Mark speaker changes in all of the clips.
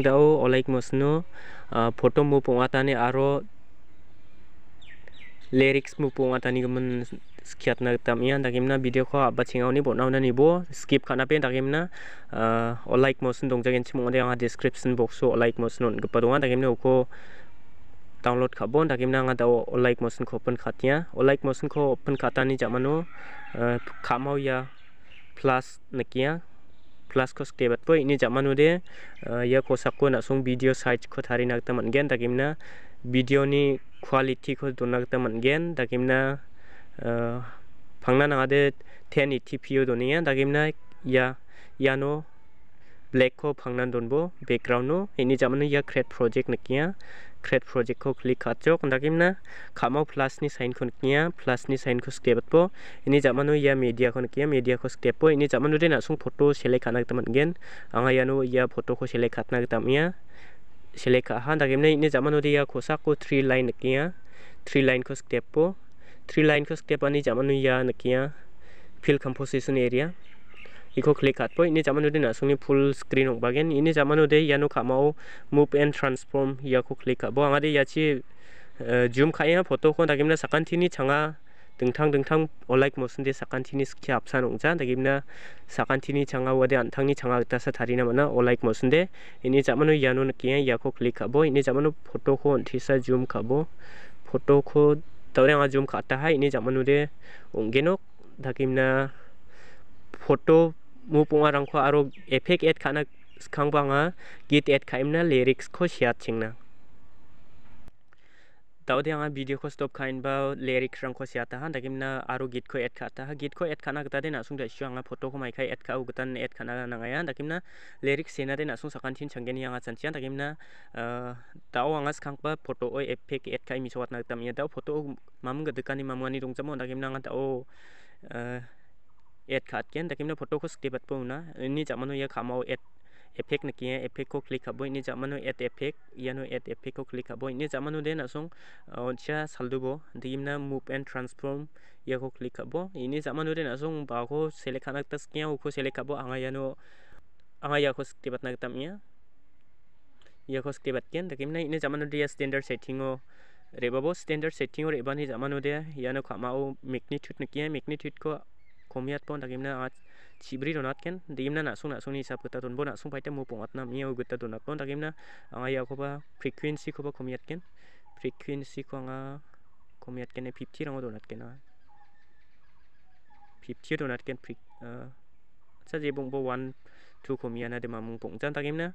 Speaker 1: dau olaik mosno foto mu pongatani aro lyrics mu pongatani gemen ian tamia dakimna video ko ni abba na ni bo skip kana pe dakimna olaik jagen dongjagen chimongde anga description box so olaik mosno on gpa donga uko download kabon, dakimna anga dau olaik mosno ko open khatia olaik mosno ko open katani jamano kamau ya plus nakia plus cos k bat ini jaman ude ya kosakku nasung video size ko thari nak teman gen takimna video ni quality ko tu nak teman gen takimna uh, pangna nang ade 10 ETPU doni ya takimna ya ya no black को फंगना दोनबो background नो इन जमान या create project निकिया create project को click खाचो कंदाकिम ना खामो प्लस नि साइन को निकिया प्लस नि साइन को स्टेप बो इन जमान या मीडिया को निकिया मीडिया को स्टेप बो इन जमान रे नासु फोटो सेलेक्ट खाना तमन गेन आंगा या फोटो को सेलेक्ट खाना तमिया सेलेक्ट खा हा दाकिम ना इन जमान रे या खोसा को थ्री लाइन निकिया 3 लाइन को स्टेप बो 3 लाइन को स्टेप अनि जमान या निकिया फिल कंपोजिशन एरिया इखो क्लिक हातपो इनि जामानो दे नासुनि फुल स्क्रीन t ो ब ा s े न इनि जामानो दे यानो खामाओ मूव एंड ट्रांसफॉर्म याको क्लिक हाबो आंगा दे याची 줌 खाया फोटो को दागिमना साखान्थिनि छाङा 등탕 등탕 올라이크 모슨데 사칸티니 스키 앞산 옹자 다기나 사칸티니 창아 와데 안탕니 창아 따사 다리나 마나 올라이크 모슨데 이니 자마노 야노 느끼야 야코 클릭하보 이니 자마노 포토 코 언티사 줌 가보 포토 코 떠랭아 줌 갔다 하 이니 자마노데 옹게노 다기나 포토 mupung arang ko aro et kana skang banga git kaim na lyrics ko siat na. tau tawde anga video ko stop kain ba lyrics rang ko siat tahan, han na aro git ko et kata ha git ko kana kata gata na sung da shu anga foto ko mai khai kau kata gatan et kana na ngaya na lyrics sena uh, na sung sakan thin changgeni anga chanchian na tau anga ba foto o efek et kaim mi wat na tam ya tau photo mam ga dukani mamani rungchamo na anga tau add खाद के देखिए फोटो को स्क्रिप पो ना इन चाप मनो ये खा खामो एड एफेक्ट ना किए एफेक्ट को क्लिक खाबो इन चाप मनो एड एफेक्ट यानो एड एफेक्ट को क्लिक खाबो इन जामानो दे ना ओनसा सालदुबो दिमना मूव एंड ट्रांसफॉर्म ये को क्लिक खाबो इन जामानो दे ना सोंग बाको सेलेक्ट खाना तस किया उको सेलेक्ट खाबो आगा यानो आगा या को स्क्रिप ना तम या ये को स्क्रिप केन देखिए ना इन जामानो दे स्टैंडर्ड सेटिंग रेबाबो स्टैंडर्ड सेटिंग और एबानी जामानो दे यानो खामाओ मैग्नीट्यूड ना किए मैग्नीट्यूड को komiat pon takim na at chibri donat ken dim na nasung nasung ni sab kita tun bo nasung paita mu pongat nam iyo kita tun pon takim na anga ya ko ba frequency ko ba komiat ken frequency ko anga komiat ken 50 rango donat ken na 50 donat ken pre sa je bong bo 1 2 komiat na de ma mung pong jan takim na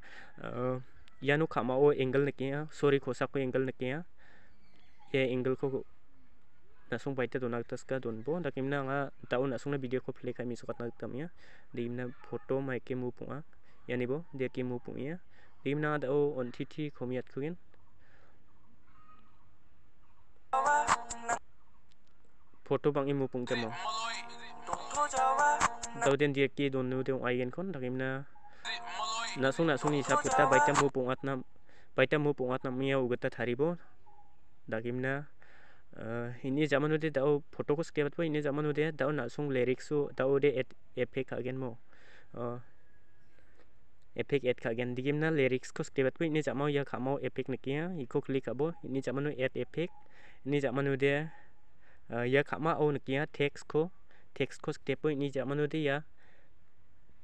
Speaker 1: yanu khama o angle na kia sorry ko sa ko angle na kia ye angle ko nasung paite to naktas ka donbo dak imna anga tao nasungna video ko play kami sokat naktam ya de imna photo mai ke mu punga yani bo de ke mu pung ya de imna anga on ti ti khomiat Foto bang imu pung tamo tao den dia ke don nu de kon dak imna nasung nasung ni sap kita baitam mu pungat nam baitam mu pungat nam ya ugata thari dak imna इन जमान होते दाओ फोटो को स्के बो इन जमान होते दाओ ना सू लिरीक्सु दाओ दे एफेक्ट खागेन मो एफेक्ट एड खागेन दिगेम ना लिरीक्स को स्के बो इन जमाओ या खामाओ एफेक्ट निके इको क्लिक खाबो इन जमानो एट एफेक्ट इन जमान होते या खामा ओ निके टेक्स को टेक्स को स्के इन जमान होते या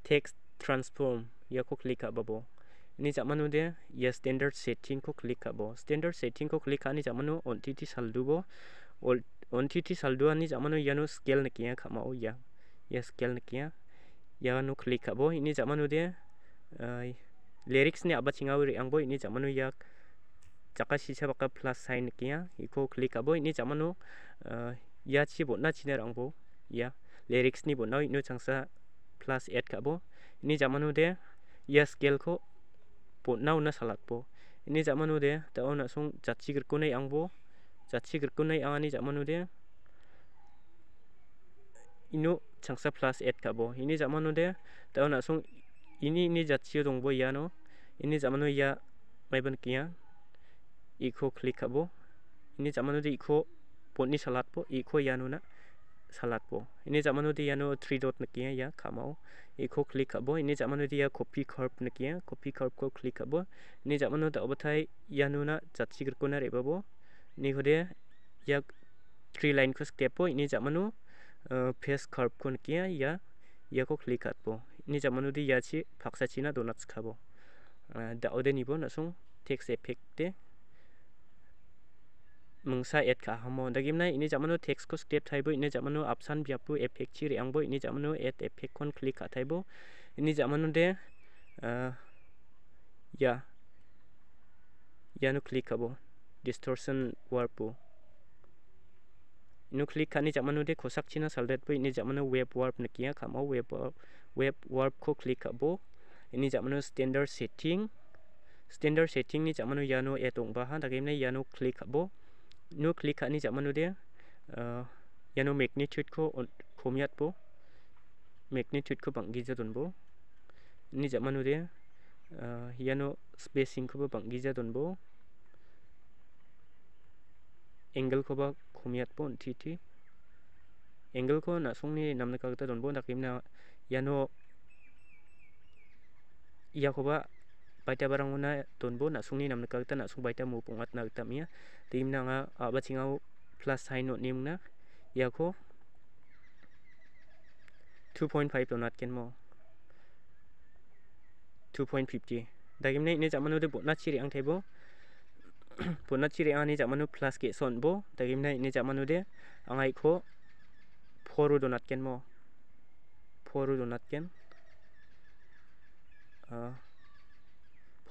Speaker 1: टेक्स ट्रांसफॉर्म या को क्लिक खाबो ini zamanu de ya standard setting ko klik kabo standard setting ko klik ani jamanu ontiti saldugo ontiti saldu ani ya nu scale nakia khamao ya ya scale ya nu klik kabo ini zamanu de lyrics ni abachingau re angbo ini zamanu ya jaka sisa baka plus sign nakia iko klik kabo ini zamanu ya chi botna chine bo ya lyrics ni bo botna ino changsa plus add kabo ini zamanu de ya scale ko potna una salat po ini ja·manode do·o na·song jatchi grikonai angbo jatchi grikonai angani ja·manode ino changsa plas et ka·bo ini ja·manode do·o na·song ini ini jatchio dongbo iano ini ja·mano ia maiba nikenga iko klik ka·bo ini ja·manode iko potni salat po iko ianona. salad po ini zaman udah ya no three dot nakiya ya kamau ekho klik abo ini zaman udah ya copy curve nakiya copy curve ko klik abo ini zaman udah obatai ya no na jatsi kerkona reba bo ini kode ya three line ko step po ini zaman udah face curve ko nakiya ya ya ko klik abo ini zaman udah ya si paksa china donuts kabo da oden ibo nasung text effect deh mungsa et kha hamo dagim nai ini jamanu text ko step thaibo ini jamanu option biapu effect chi reangbo ini jamanu et effect kon click kha thaibo ini jamanu de ya yanu click kabo distortion warpu inu click khani jamanu de khosak china saldet bo ini jamanu web warp nakia khamo web web warp ko click kabo ini jamanu standard setting standard setting ni jamanu yanu et ongba ha dagim nai yanu click kabo nu klik kan ni jak mana dia uh, yang magnitude ko komiat bo magnitude ko banggi jadun bo ni jak mana dia uh, yang spacing ko banggi jadun bo angle ko ba komiat bo nanti ti angle ko nak sung ni namna kagata don bo nak kimna yang no ia ko ba bài tập tuần baita barang una tonbo là sungni bài tập một sung baita mu pongat na kakta mia te imna nga aba áo plus sign note nim na yako 2.5 lo nat ken mo 2.50 dagim nei ne jamanu de botna chiri nát thebo botna chiri nên ni jamanu plus ke son bo dagim nei ne jamanu de angai ờ, kho foru do nat ken mo foru do nat ken ah ờ. uh,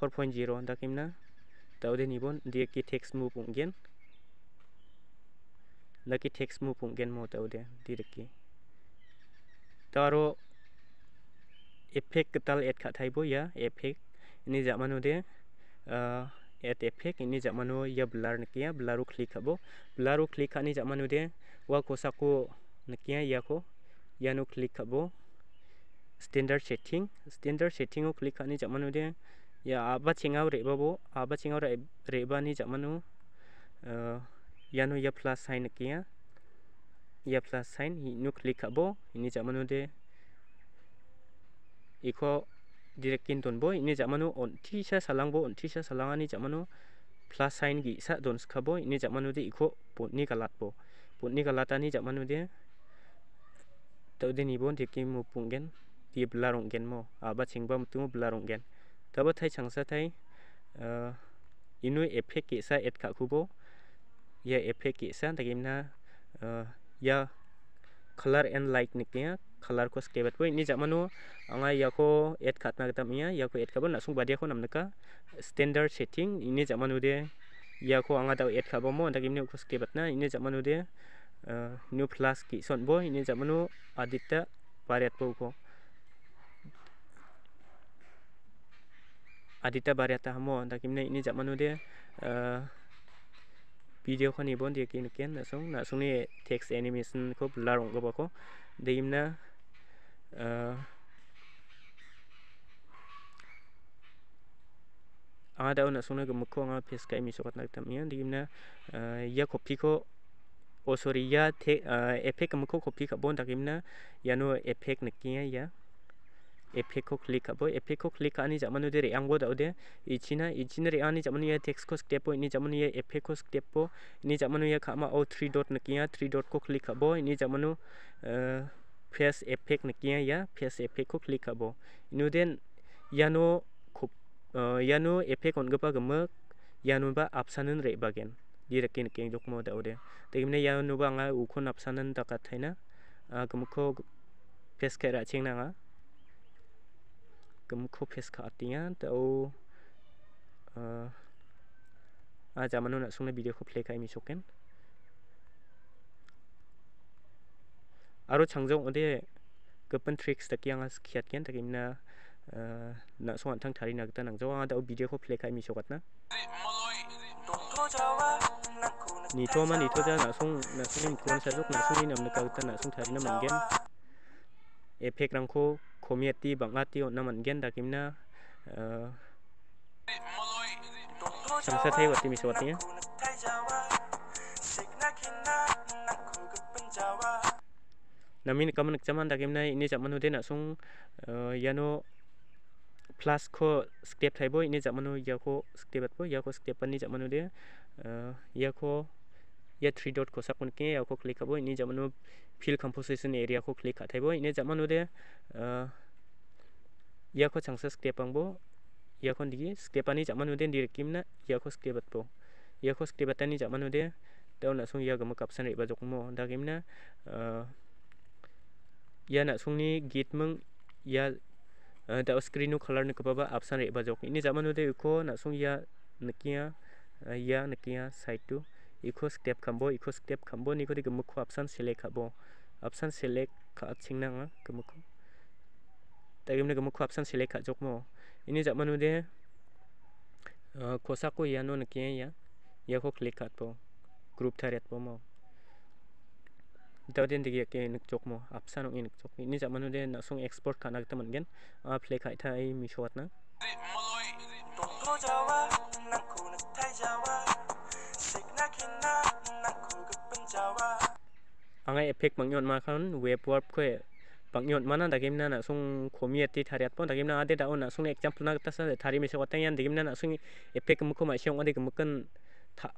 Speaker 1: four point zero दाखिमना तो दे कि टेक्स मू पुगेन दी टेक्स मू पुगेन मो तो दिखी तो एफेक्ट कटाल एड खाथाइब या एफेक्ट इन जमानु दे एट एफेक्ट इन जब जमानु या ब्लार निकिया ब्लारू क्लिक खाब ब्लारू क्लिक खाने जमानु दे वो साको निकिया या को नो क्लिक खाब standard setting standard setting click खाने जमानु दे ya aba cingau reba bo aba cingau reba ni jamanu eh, ya nu ya plus sign ya ya plus sign nu klik bo, ini jamanu de iko direct kin bo, ini jamanu salang bo, on tisha salang ani jamanu plus sign gi sa dons skabo ini jamanu de iko bo, kalatbo kalat ani jamanu de tau de nibon de kim mupungen dia gen mo aba mutu mutungo gen Tabo thai changsa thai inu efek kesa et kha kubo ya efek kesa takimna ya color and light nikya color ko skebat poi ni jamano anga yako et khatna gata miya yako et khabo nasung badia ko namnaka standard setting ini jamano de yako anga da et khabo mo takimne ko skebat na ini jamano de new plus ki son bo ini jamano adita pariat po ko adita bariata hamo da kimne ini jak manu de eh, video kan bon de kin ken na song na ni text animation ko blur ong goba ko de imna eh, anga da ona song na gum ko anga face kai mi sokat na tam ya de imna ya kopi ko osoria te effect gum ko kopi ka bon da imna ya no efek ne kia ya को click अब खाबो को क्लिक आनी जामनु दे रेंग दावदे इचिना इचिना रेआनि जामनु या टेक्सखौ स्टेपो इनि जामनु या एफेक्टखौ स्टेपो इनि जामनु या खामा ओ थ्री डॉट नकिया थ्री डॉट को क्लिक अब इन जामनु फेस एफेक्ट नकिया या फेस को क्लिक खाबो इनु देन यानो यानो एफेक्ट अनगोबा गमो यानोबा आपसानन रेबागेन direkin king dokmo daude tegimne ya nuba anga ukho napsanan takathaina गमखो फेस केरा chingna नाङा gemko peska atinga tau, o eh, a jamanu na sungne video ko play kai mi soken aro changjong ode gepen tricks yang as khiat ken tak imna eh, na songan langsung, thari na gata nang jawa da video ko play kai mi sokatna nito ma nito ja na song na song kon sa jok na song ni nam na ka na thari na mangen efek rangko komiati bangati naman gen, dakimna Sangsa thai wati miswatnya namin kaman zaman dakimna ini zaman caman sung ya yano plus ko skrip thai boy ini zaman udah ya caman yako step bo yako ini zaman udah ya yako या three dot को सापन के या को click करबो इनि जमानो fill composition area को क्लिक खाथाइबो इन जमानो दे या को छंगसा स्टेप अंगबो या को दिगी स्टेप आनी जमानो दे डायरेक्ट किमना या को स्टेप बतबो या को स्टेप बतानी जमानो दे तवना सोंग या गम कपसन रेबा जोकमो दा किमना या ना सोंगनि गीत मंग या दा स्क्रीन कलर ने कबाबा ऑप्शन रेबा जोक इनि जमानो दे को ना सोंग या नकिया या नकिया साइड टू echo step kambo echo step kambo ni kori gemuk ko option select kabo option select ka atching nang gemuk ko tagim ne gemuk ko option select ka jokmo ini jamanu de kosa ko yano nakiya ya ya ko click to group tharet pomo ita den digi ke nik jokmo option apsa ya nik jok ya ini jamanu de na sung export nak ta mangen a play ka tha ai mi shot na angai efek bang yon ma kan web warp ko bang yon mana da game na na sung khomiat ti thariat pon da game na ade da ona sung example na ta sa thari me se ko tang yan da game na na sung efek mu ko ma sung ade mukan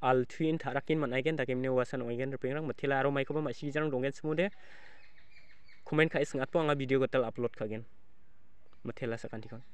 Speaker 1: al twin tharakin man aigen da game ne wasan aigen re pengrang mathila aro mai ko ma si jang dongen smude comment ka isngat po anga video ko tel upload kagen mathila sakan tikon